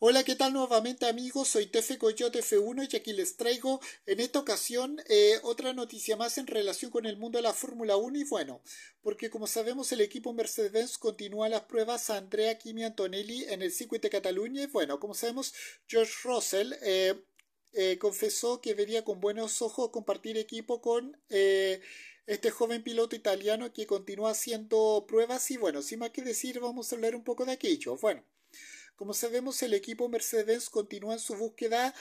Hola, ¿qué tal nuevamente amigos? Soy Tefe Coyote F1 y aquí les traigo en esta ocasión eh, otra noticia más en relación con el mundo de la Fórmula 1 y bueno, porque como sabemos el equipo mercedes continúa las pruebas a Andrea Kimi Antonelli en el circuito de Cataluña y bueno, como sabemos George Russell eh, eh, confesó que vería con buenos ojos compartir equipo con este joven piloto italiano que continúa haciendo pruebas y bueno, sin más que decir vamos a hablar un poco de aquello. Bueno. Como sabemos, el equipo Mercedes continúa en su búsqueda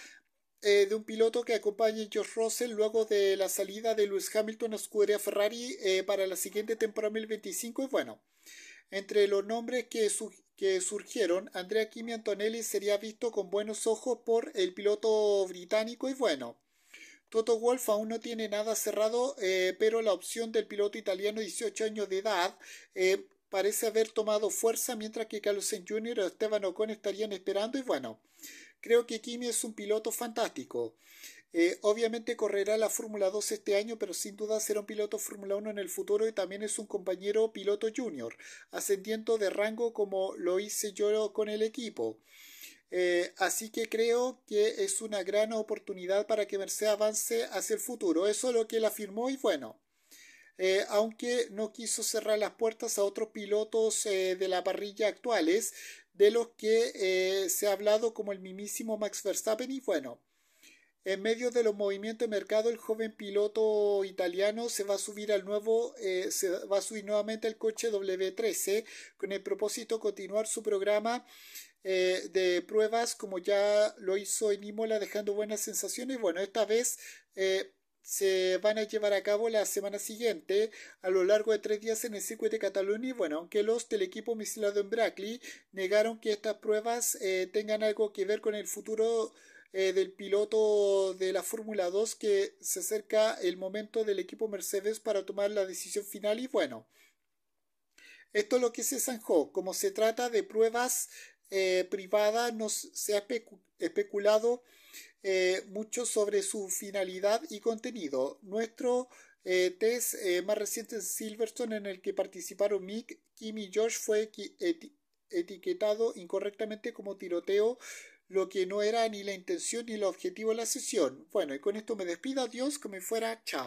eh, de un piloto que acompañe a George Russell luego de la salida de Lewis Hamilton a escudería Ferrari eh, para la siguiente temporada 2025. Y bueno, entre los nombres que, surgieron, Andrea Kimi Antonelli sería visto con buenos ojos por el piloto británico. Y bueno, Toto Wolf aún no tiene nada cerrado, eh, pero la opción del piloto italiano 18 años de edad parece haber tomado fuerza, mientras que Carlos Jr. o Esteban Ocon estarían esperando. Y bueno, creo que Kimi es un piloto fantástico. Eh, obviamente correrá la Fórmula 2 este año, pero sin duda será un piloto Fórmula 1 en el futuro y también es un compañero piloto junior, ascendiendo de rango como lo hice yo con el equipo. Eh, así que creo que es una gran oportunidad para que Mercedes avance hacia el futuro. Eso es lo que él afirmó y bueno. Eh, aunque no quiso cerrar las puertas a otros pilotos eh, de la parrilla actuales, de los que eh, se ha hablado como el mismísimo Max Verstappen y bueno. En medio de los movimientos de mercado, el joven piloto italiano se va a subir al nuevo, se va a subir nuevamente al coche W13 con el propósito de continuar su programa de pruebas como ya lo hizo en Imola dejando buenas sensaciones. Bueno, esta vez se van a llevar a cabo la semana siguiente a lo largo de tres días en el circuito de Cataluña. Y bueno, aunque los del equipo misilado en Brackley negaron que estas pruebas eh, tengan algo que ver con el futuro eh, del piloto de la Fórmula 2, que se acerca el momento del equipo Mercedes para tomar la decisión final. Y bueno. Esto es lo que se zanjó. Como se trata de pruebas eh, privada nos, se ha especulado eh, mucho sobre su finalidad y contenido. Nuestro eh, test más reciente de Silverstone, en el que participaron Mick, Kim y Josh, fue etiquetado incorrectamente como tiroteo, lo que no era ni la intención ni el objetivo de la sesión. Bueno, y con esto me despido. Adiós, que me fuera. Chao.